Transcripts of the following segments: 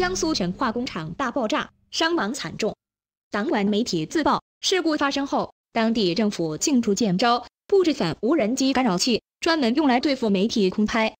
江苏省化工厂大爆炸，伤亡惨重。当晚媒体自曝，事故发生后，当地政府竟出建招，布置反无人机干扰器，专门用来对付媒体空拍。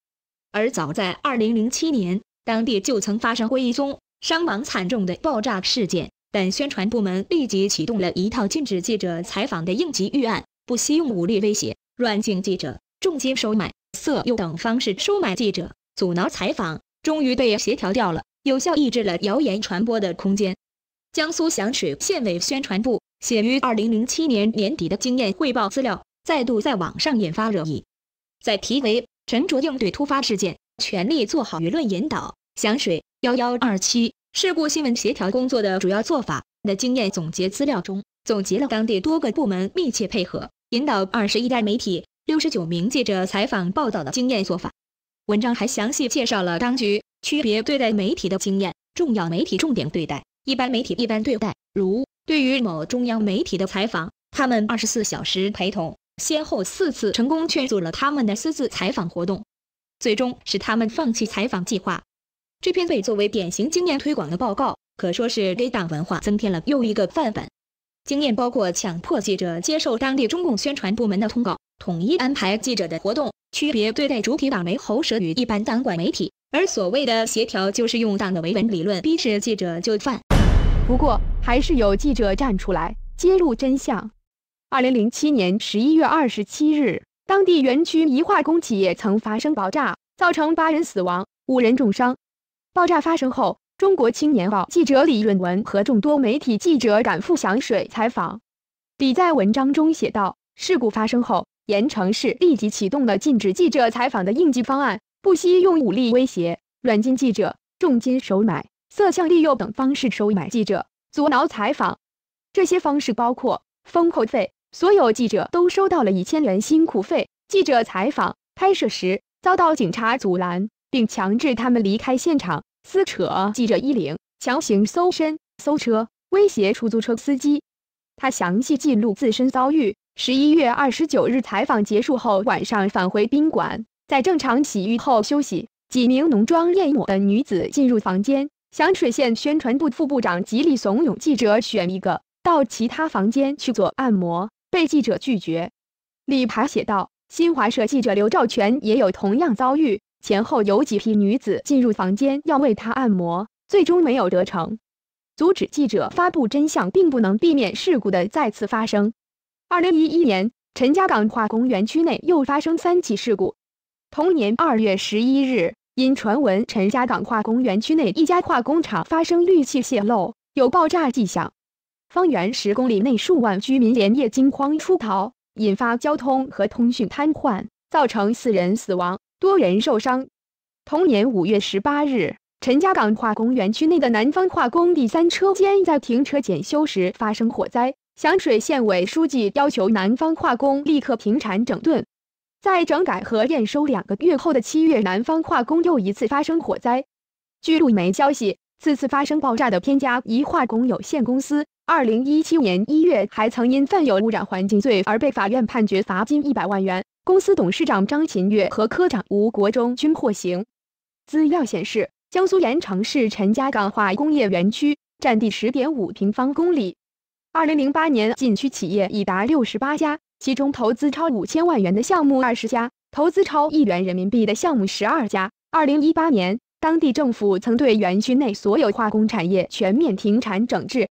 而早在2007年，当地就曾发生过一宗伤亡惨重的爆炸事件，但宣传部门立即启动了一套禁止记者采访的应急预案，不惜用武力威胁、软禁记者、重金收买、色诱等方式收买记者，阻挠采访，终于被协调掉了。有效抑制了谣言传播的空间。江苏响水县委宣传部写于2007年年底的经验汇报资料，再度在网上引发热议。在题为“沉着应对突发事件，全力做好舆论引导——响水1127事故新闻协调工作的主要做法”的经验总结资料中，总结了当地多个部门密切配合、引导二十一家媒体、六十九名记者采访报道的经验做法。文章还详细介绍了当局。区别对待媒体的经验：重要媒体重点对待，一般媒体一般对待。如对于某中央媒体的采访，他们二十四小时陪同，先后四次成功劝阻了他们的私自采访活动，最终使他们放弃采访计划。这篇被作为典型经验推广的报告，可说是给党文化增添了又一个范本。经验包括强迫记者接受当地中共宣传部门的通告，统一安排记者的活动，区别对待主体党媒喉舌与一般党管媒体。而所谓的协调，就是用党的维稳理论逼着记者就范。不过，还是有记者站出来揭露真相。二零零七年十一月二十七日，当地园区一化工企业曾发生爆炸，造成八人死亡、五人重伤。爆炸发生后，中国青年报记者李润文和众多媒体记者赶赴响水采访。李在文章中写道：“事故发生后，盐城市立即启动了禁止记者采访的应急方案。”不惜用武力威胁、软禁记者、重金收买、色相利诱等方式收买记者、阻挠采访。这些方式包括封口费，所有记者都收到了一千元辛苦费。记者采访拍摄时遭到警察阻拦，并强制他们离开现场，撕扯记者衣领，强行搜身、搜车，威胁出租车司机。他详细记录自身遭遇。十一月二十九日采访结束后，晚上返回宾馆。在正常洗浴后休息，几名浓妆艳抹的女子进入房间。响水县宣传部副部长极力怂恿记者选一个到其他房间去做按摩，被记者拒绝。李牌写道：新华社记者刘兆全也有同样遭遇，前后有几批女子进入房间要为他按摩，最终没有得逞。阻止记者发布真相并不能避免事故的再次发生。二零一一年，陈家港化工园区内又发生三起事故。同年二月十一日，因传闻陈家港化工园区内一家化工厂发生氯气泄漏，有爆炸迹象，方圆十公里内数万居民连夜惊慌出逃，引发交通和通讯瘫痪，造成四人死亡，多人受伤。同年五月十八日，陈家港化工园区内的南方化工第三车间在停车检修时发生火灾，响水县委书记要求南方化工立刻停产整顿。在整改和验收两个月后的七月，南方化工又一次发生火灾。据路媒消息，此次发生爆炸的天加一化工有限公司，二零一七年一月还曾因犯有污染环境罪而被法院判决罚金一百万元，公司董事长张勤月和科长吴国忠均获刑。资料显示，江苏盐城市陈家港化工工业园区占地十点五平方公里，二零零八年禁区企业已达六十八家。其中投资超五千万元的项目二十家，投资超亿元人民币的项目十二家。二零一八年，当地政府曾对园区内所有化工产业全面停产整治。